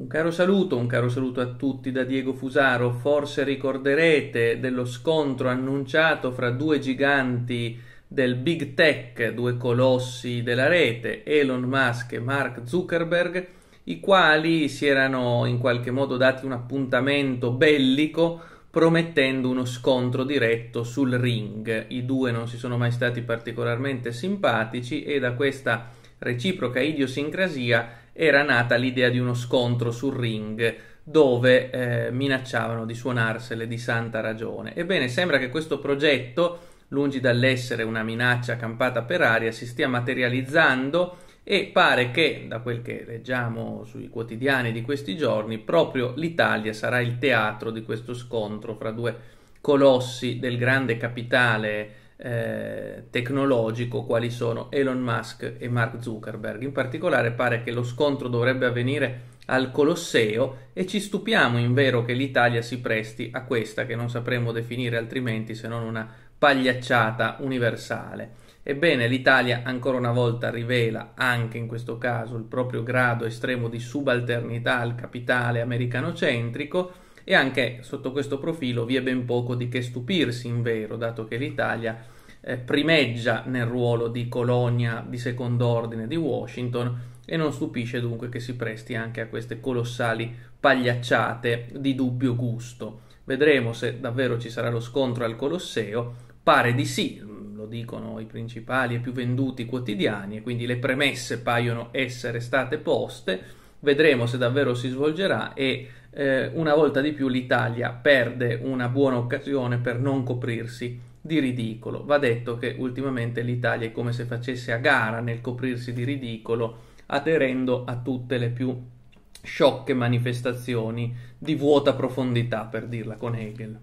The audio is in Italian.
Un caro saluto, un caro saluto a tutti da Diego Fusaro. Forse ricorderete dello scontro annunciato fra due giganti del big tech, due colossi della rete, Elon Musk e Mark Zuckerberg, i quali si erano in qualche modo dati un appuntamento bellico promettendo uno scontro diretto sul ring. I due non si sono mai stati particolarmente simpatici e da questa reciproca idiosincrasia era nata l'idea di uno scontro sul ring dove eh, minacciavano di suonarsele di santa ragione. Ebbene, sembra che questo progetto, lungi dall'essere una minaccia campata per aria, si stia materializzando e pare che, da quel che leggiamo sui quotidiani di questi giorni, proprio l'Italia sarà il teatro di questo scontro fra due colossi del grande capitale eh, tecnologico quali sono Elon Musk e Mark Zuckerberg. In particolare pare che lo scontro dovrebbe avvenire al Colosseo e ci stupiamo in vero che l'Italia si presti a questa che non sapremmo definire altrimenti se non una pagliacciata universale. Ebbene, l'Italia ancora una volta rivela, anche in questo caso, il proprio grado estremo di subalternità al capitale americano centrico e anche sotto questo profilo vi è ben poco di che stupirsi, in vero, dato che l'Italia eh, primeggia nel ruolo di colonia di secondo ordine di Washington e non stupisce dunque che si presti anche a queste colossali pagliacciate di dubbio gusto. Vedremo se davvero ci sarà lo scontro al Colosseo. Pare di sì, lo dicono i principali e più venduti quotidiani, e quindi le premesse paiono essere state poste vedremo se davvero si svolgerà e eh, una volta di più l'Italia perde una buona occasione per non coprirsi di ridicolo. Va detto che ultimamente l'Italia è come se facesse a gara nel coprirsi di ridicolo aderendo a tutte le più sciocche manifestazioni di vuota profondità, per dirla con Hegel.